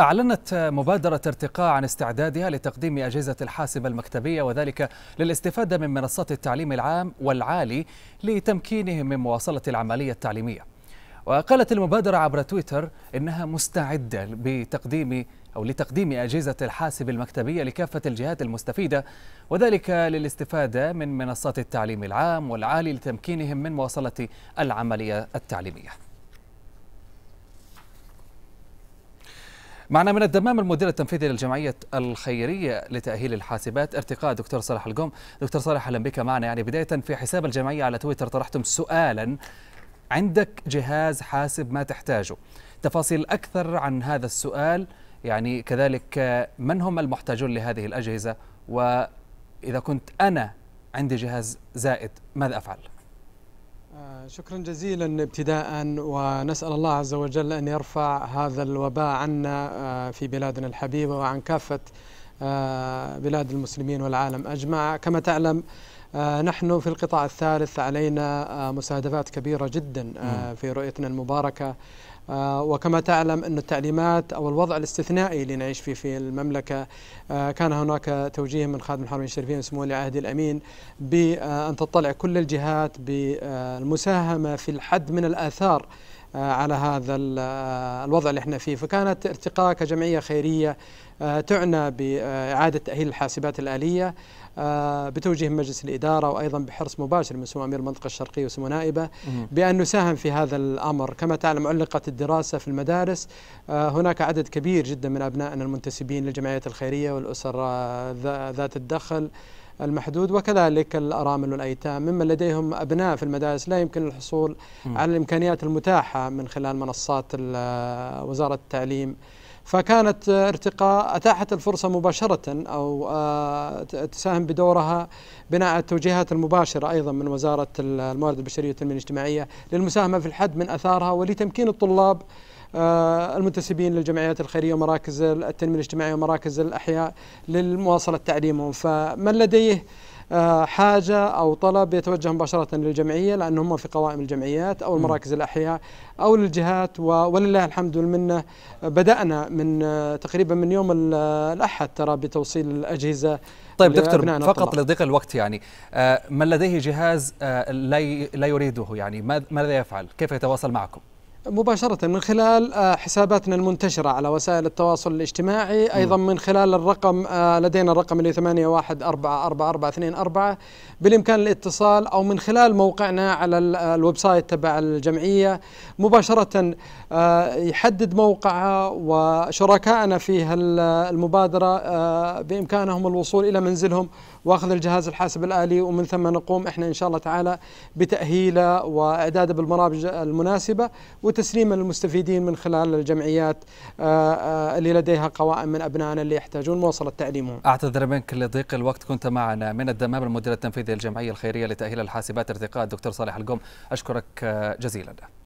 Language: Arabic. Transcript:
أعلنت مبادرة ارتقاء عن استعدادها لتقديم أجهزة الحاسبة المكتبية وذلك للاستفادة من منصات التعليم العام والعالي لتمكينهم من مواصلة العملية التعليمية وقالت المبادرة عبر تويتر إنها مستعدة بتقديم أو لتقديم أجهزة الحاسب المكتبية لكافة الجهات المستفيدة وذلك للاستفادة من منصات التعليم العام والعالي لتمكينهم من مواصلة العملية التعليمية معنا من الدمام المدير التنفيذي للجمعية الخيرية لتأهيل الحاسبات ارتقاء دكتور صالح القوم دكتور صالح أهلا بك معنا يعني بداية في حساب الجمعية على تويتر طرحتم سؤالا عندك جهاز حاسب ما تحتاجه تفاصيل أكثر عن هذا السؤال يعني كذلك من هم المحتاجون لهذه الأجهزة وإذا كنت أنا عندي جهاز زائد ماذا أفعل؟ آه، شكرا جزيلا ابتداء ونسال الله عز وجل ان يرفع هذا الوباء عنا آه، في بلادنا الحبيبه وعن كافه آه، بلاد المسلمين والعالم اجمع كما تعلم آه، نحن في القطاع الثالث علينا آه، مساهدفات كبيرة جدا آه، في رؤيتنا المباركة وكما تعلم أن التعليمات أو الوضع الاستثنائي اللي نعيش فيه في المملكة كان هناك توجيه من خادم الحرمين الشريفين سمو ولي عهد الأمين بأن تطلع كل الجهات بالمساهمة في الحد من الآثار آه، على هذا آه، الوضع اللي احنا فيه فكانت ارتقاء كجمعية خيرية آه، تعنى بإعادة تأهيل الحاسبات الآلية بتوجيه مجلس الإدارة وأيضا بحرص مباشر من سمو أمير المنطقة الشرقية وسمو نائبة بأن نساهم في هذا الأمر كما تعلم علقت الدراسة في المدارس هناك عدد كبير جدا من أبنائنا المنتسبين للجمعيات الخيرية والأسر ذات الدخل المحدود وكذلك الأرامل والأيتام ممن لديهم أبناء في المدارس لا يمكن الحصول م. على الإمكانيات المتاحة من خلال منصات وزارة التعليم فكانت ارتقاء أتاحت الفرصة مباشرة أو آه، تساهم بدورها بناء التوجيهات المباشرة أيضا من وزارة الموارد البشرية والتنمية الاجتماعية للمساهمة في الحد من أثارها ولتمكين الطلاب آه، المنتسبين للجمعيات الخيريه ومراكز التنميه الاجتماعيه ومراكز الاحياء لمواصله تعليمهم فمن لديه آه، حاجة أو طلب يتوجه مباشرة للجمعية لأنهم في قوائم الجمعيات أو المراكز الأحياء أو للجهات ولله الحمد والمنة آه، بدأنا من تقريبا من يوم الأحد ترى بتوصيل الأجهزة طيب دكتور فقط لضيق الوقت يعني من لديه جهاز لا يريده يعني ماذا يفعل كيف يتواصل معكم مباشرة من خلال آه، حساباتنا المنتشرة على وسائل التواصل الاجتماعي أيضا من خلال الرقم آه، لدينا الرقم اللي أربعة بالإمكان الاتصال أو من خلال موقعنا على آه، الويب سايت تبع الجمعية مباشرة يحدد موقعها وشركائنا في المبادرة بإمكانهم الوصول إلى منزلهم واخذ الجهاز الحاسب الآلي ومن ثم نقوم إحنا إن شاء الله تعالى بتأهيله وإعداده بالمرابج المناسبة وتسليما للمستفيدين من خلال الجمعيات آه، آه، اللي لديها قوائم من أبنائنا اللي يحتاجون مواصلة تعليمهم أعتذر منك لضيق الوقت كنت معنا من الدمام المدير التنفيذي للجمعية الخيرية لتأهيل الحاسبات ارتقاء الدكتور صالح القوم أشكرك آه، جزيلا